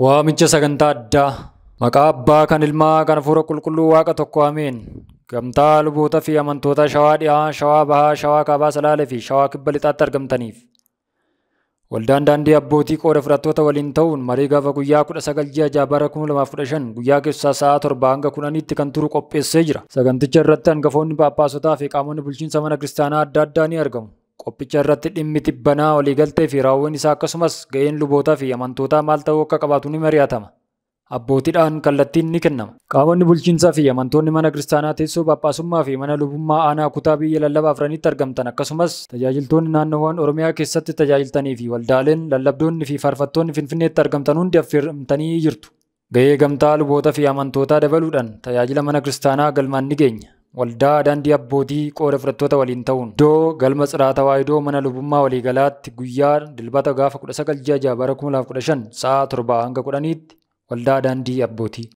Waamicha sagantaa addaa maqaa abbaa kan ilmaa kan fuura qulqulluu waaqa tokko ameen. Gamtaa luboota fi amantoota shawaa dhihaa, shawaa bahaa, shawaa kaabaa salaalee fi shawaa kibba lixaatti argamtaniif. Waldaan daandii abbootii qooda fudhattoota waliin ta'uun marii gaafa guyyaa kudha sagal ji'a ja'a bara kuma lamaaf kudha shan guyyaa keessaa sa'a torba hanga kudhaniitti kan turu qopheessee jira. Saganticha irratti hangafoonni paappaasotaa fi qaamonni bulchiinsa mana kiristaanaa adda addaa ni argamu. qoppicha irratti dhimmi tibbanaa waliigaltee fi raawwiin isaa akkasumas ga'een lubootaa fi amantootaa maal ta'uu akka qabaatu ni mari'atama. Abbootiidhaan kallattiin ni kennama. Qaamonni bulchiinsaa fi amantoonni mana kiristaanaa teessoo Phaaphaasummaa fi mana lubummaa aanaa kutaa biyya lallabaa afranitti argamtan akkasumas tajaajiltoonni naannoowwan Oromiyaa keessatti tajaajiltanii fi waldaaleen lallabdoonni fi faarfattoonni Finfinneetti argamtan hundi affeerramtanii jirtu. Ga'ee gamtaa lubootaa fi amantootaa dabaluudhaan tajaajila mana kiristaanaa galmaan ni Waldaa daandii abbootii qooda fudattoota waliin ta'uun iddoo galma tsiraatawaa waayidoo mana lubummaa waliigalaatti guyyaa dilbata gaafa sagal ja'a bara 2015 sa'a 7 hanga 10tti waldaa daandii abbootii.